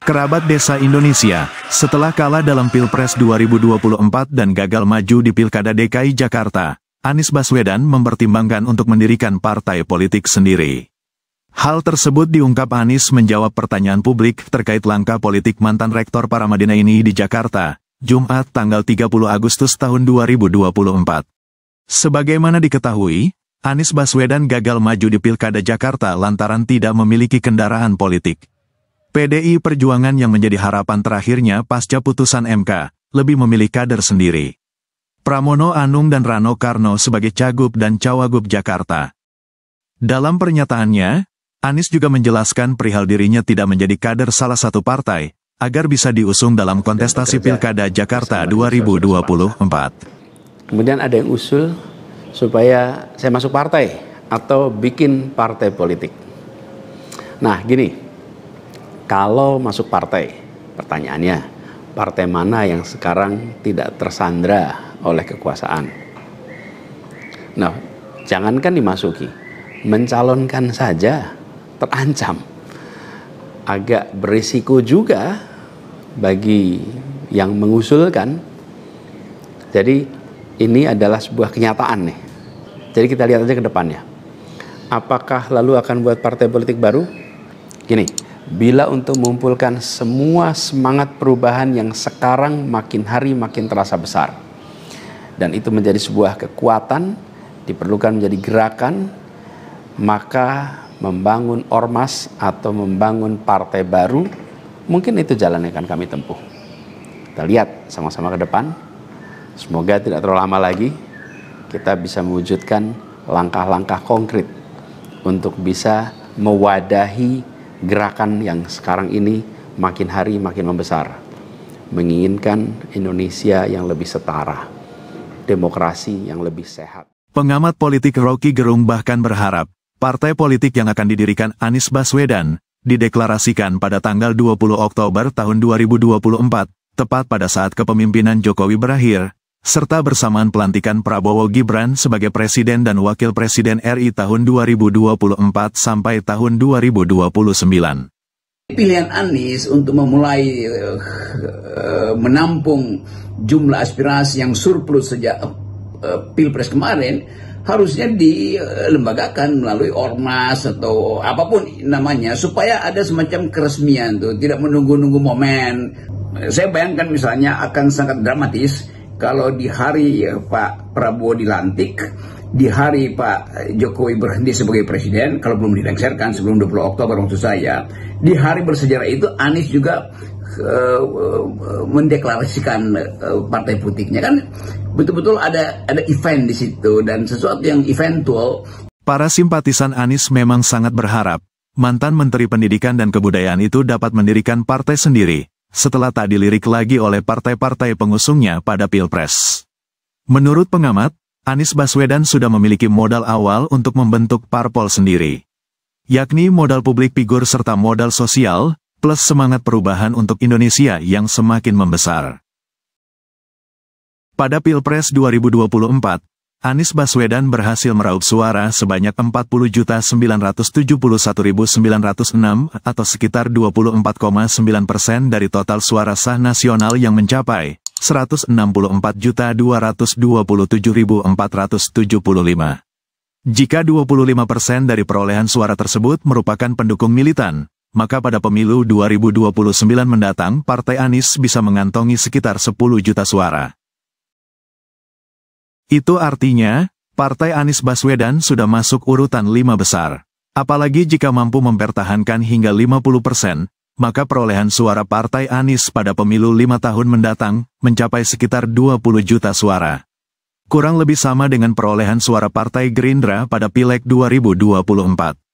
Kerabat Desa Indonesia, setelah kalah dalam Pilpres 2024 dan gagal maju di Pilkada DKI Jakarta, Anies Baswedan mempertimbangkan untuk mendirikan partai politik sendiri. Hal tersebut diungkap Anies menjawab pertanyaan publik terkait langkah politik mantan Rektor Paramadina ini di Jakarta, Jumat tanggal 30 Agustus tahun 2024. Sebagaimana diketahui, Anies Baswedan gagal maju di Pilkada Jakarta lantaran tidak memiliki kendaraan politik. PDI Perjuangan yang menjadi harapan terakhirnya pasca putusan MK, lebih memilih kader sendiri. Pramono Anung dan Rano Karno sebagai Cagub dan Cawagub Jakarta. Dalam pernyataannya, Anies juga menjelaskan perihal dirinya tidak menjadi kader salah satu partai, agar bisa diusung dalam kontestasi Pilkada Jakarta 2024. Kemudian ada yang usul supaya saya masuk partai atau bikin partai politik. Nah, gini. Kalau masuk partai, pertanyaannya, partai mana yang sekarang tidak tersandra oleh kekuasaan? Nah, jangankan dimasuki, mencalonkan saja terancam. Agak berisiko juga bagi yang mengusulkan. Jadi ini adalah sebuah kenyataan nih. Jadi kita lihat aja ke depannya. Apakah lalu akan buat partai politik baru? Gini, bila untuk mengumpulkan semua semangat perubahan yang sekarang makin hari makin terasa besar. Dan itu menjadi sebuah kekuatan, diperlukan menjadi gerakan, maka membangun ormas atau membangun partai baru, mungkin itu jalan yang akan kami tempuh. Kita lihat sama-sama ke depan. Semoga tidak terlalu lama lagi kita bisa mewujudkan langkah-langkah konkret untuk bisa mewadahi gerakan yang sekarang ini makin hari makin membesar. Menginginkan Indonesia yang lebih setara, demokrasi yang lebih sehat. Pengamat politik Rocky Gerung bahkan berharap, partai politik yang akan didirikan Anies Baswedan, dideklarasikan pada tanggal 20 Oktober tahun 2024, tepat pada saat kepemimpinan Jokowi berakhir, serta bersamaan pelantikan Prabowo Gibran sebagai Presiden dan Wakil Presiden RI tahun 2024 sampai tahun 2029. Pilihan Anies untuk memulai uh, menampung jumlah aspirasi yang surplus sejak uh, Pilpres kemarin harusnya dilembagakan melalui ormas atau apapun namanya supaya ada semacam keresmian tuh tidak menunggu-nunggu momen. Saya bayangkan misalnya akan sangat dramatis kalau di hari eh, Pak Prabowo dilantik, di hari Pak Jokowi berhenti sebagai presiden, kalau belum dilengsarkan sebelum 20 Oktober waktu saya, di hari bersejarah itu Anies juga uh, mendeklarasikan Partai Putihnya kan betul-betul ada ada event di situ dan sesuatu yang eventual. Para simpatisan Anies memang sangat berharap mantan Menteri Pendidikan dan Kebudayaan itu dapat mendirikan partai sendiri setelah tak dilirik lagi oleh partai-partai pengusungnya pada Pilpres. Menurut pengamat, Anies Baswedan sudah memiliki modal awal untuk membentuk parpol sendiri. Yakni modal publik figur serta modal sosial, plus semangat perubahan untuk Indonesia yang semakin membesar. Pada Pilpres 2024, Anies Baswedan berhasil meraup suara sebanyak 40.971.906 atau sekitar 24,9 persen dari total suara sah nasional yang mencapai 164.227.475. Jika 25 persen dari perolehan suara tersebut merupakan pendukung militan, maka pada pemilu 2029 mendatang Partai Anies bisa mengantongi sekitar 10 juta suara. Itu artinya, partai Anies Baswedan sudah masuk urutan lima besar. Apalagi jika mampu mempertahankan hingga 50 persen, maka perolehan suara partai Anies pada pemilu lima tahun mendatang mencapai sekitar 20 juta suara. Kurang lebih sama dengan perolehan suara partai Gerindra pada Pileg 2024.